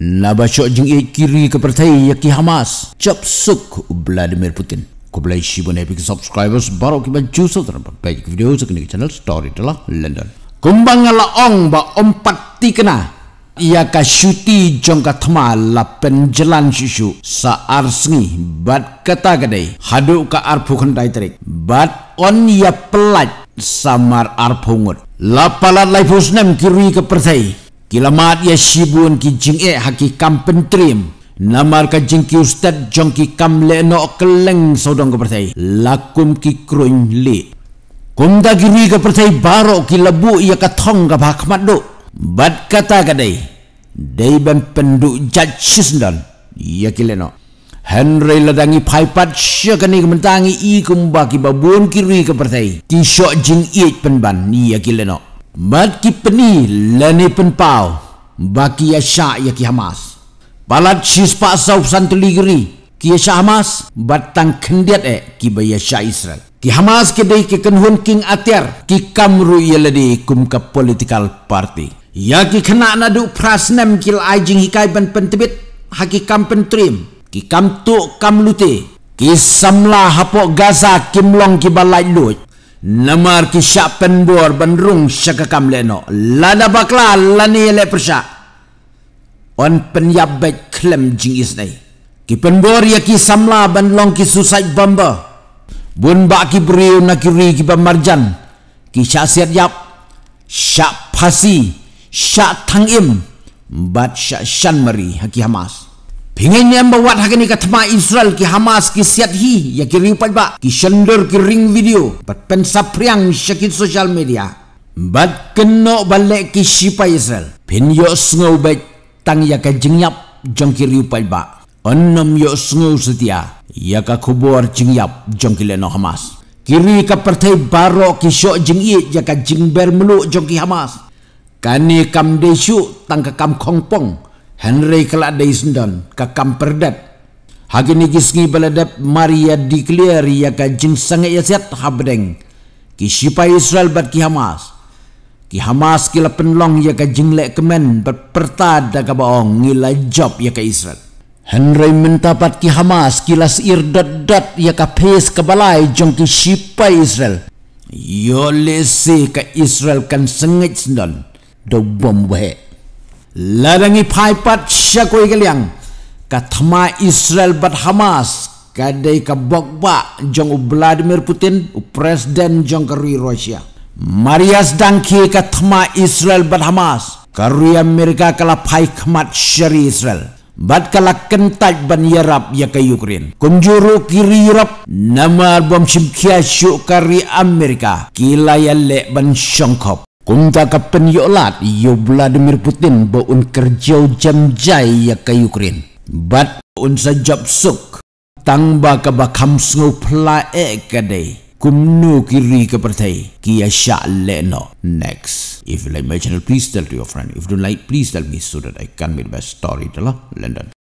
Nabashok jeng ik kiri kepertai yaki Hamas. Cap suk Vladimir Putin. Kublai shibun epic subscribers baru kita jusuf terdapat baik video sekini channel story telah London. Kumbang ala ong ba empat na Ia ka syuti jongka thama la penjelan syusyu sa arsngi bat kata gadai haduk ka arpu kentai terik bat on ya pelat samar arpungut lapalat laifus nem kiri ke percayai Kilamat ya shibun ki jing e haki kam pentrim. Namar ka jing ki ustad jong ki kam le no keleng saudang kepertai. Lakum ki kruin li. Kum da giri baru ki lebu ia katong ke bahakmat do. Bad kata ka day. Day ben penduk jad shisndan. ia ki le no. Henry ladangi paipat sya kani kementangi i kumbaki babun kiri kepertai. Ti syok jing iit penban. ia ki le no. Mat ki peni lani pen pau baki asha ya ki hamas. Balat shis pa sauf santuligri ki asha hamas batang kendiat e ki baya asha israel. Ki hamas ke dei ke kenhun king atyar ki kamru ya ledi kum ke political party. Ya ki kena nadu prasnem kil ajing hikai ban pentibit haki kam pentrim ki kam tu kam lute ki samla hapok gaza kimlong ki balai luj namar ki shapen bor banrung shakakam leno lada bakla lani le persa on penyab bet klem jingis nei ki penbor ya ki samla banlong ki susai bamba bun ba ki briu na ki ri ki pamarjan ki syasiat yap syak pasi syak tangim bat syak shan mari haki hamas Hingin ni ambil wat hakini katma Israel ki Hamas ki siat hi ya ki riupat ba ki shandur ki ring video bat pensa priang syakit social media bat keno balik ki shipa Israel pin yo sungau bet tang ya ka jengyap jong ki riupat ba onnam yo sungau setia ya ka kubur jengyap jong ki leno Hamas kiri ka pertai baro ki syok jeng iit ya ka jeng ber jong ki Hamas kani kam desyuk tang ka kam kongpong Henry kelak dai sendon ka kamperdat. Hagi ni gisngi beladap Maria di clear ya ka jin sange ya siat habdeng. Ki sipa Israel bat ki Hamas. Ki Hamas ki penlong ya ka jin lek kemen berperta da ka baong ngila job ya ka Israel. Henry mentapat ki Hamas ki las ir dot dot ya ka pes ka balai jong ki sipa Israel. Yo lese ka Israel kan sengit sendon. Do bom wehe ladangi paipat syakoi kaliang katma Israel bat Hamas kadai kabokba jong Vladimir Putin u presiden jong kerui Rusia Marias dangki katma Israel bat Hamas kerui Amerika kala paikmat syari Israel bat kala kentaj ban Yerap ya ke Ukraine kunjuru kiri Yerap nama bom simkia syuk kari Amerika kila ya lek ban syongkop Kunta kapan yolat yo Vladimir Putin baun kerja jamjai ya ke Ukrain, Bat un sa suk tangba ke ba kam sngo pla e kade kumnu kiri ke pertai kia asha leno next if you like my channel please tell to your friend if you don't like please tell me so that i can make the best story Dalam london